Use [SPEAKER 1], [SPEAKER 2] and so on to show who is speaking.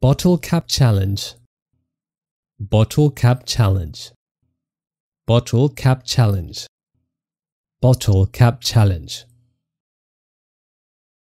[SPEAKER 1] Bottle Cap Challenge Bottle Cap Challenge Bottle Cap Challenge Bottle Cap Challenge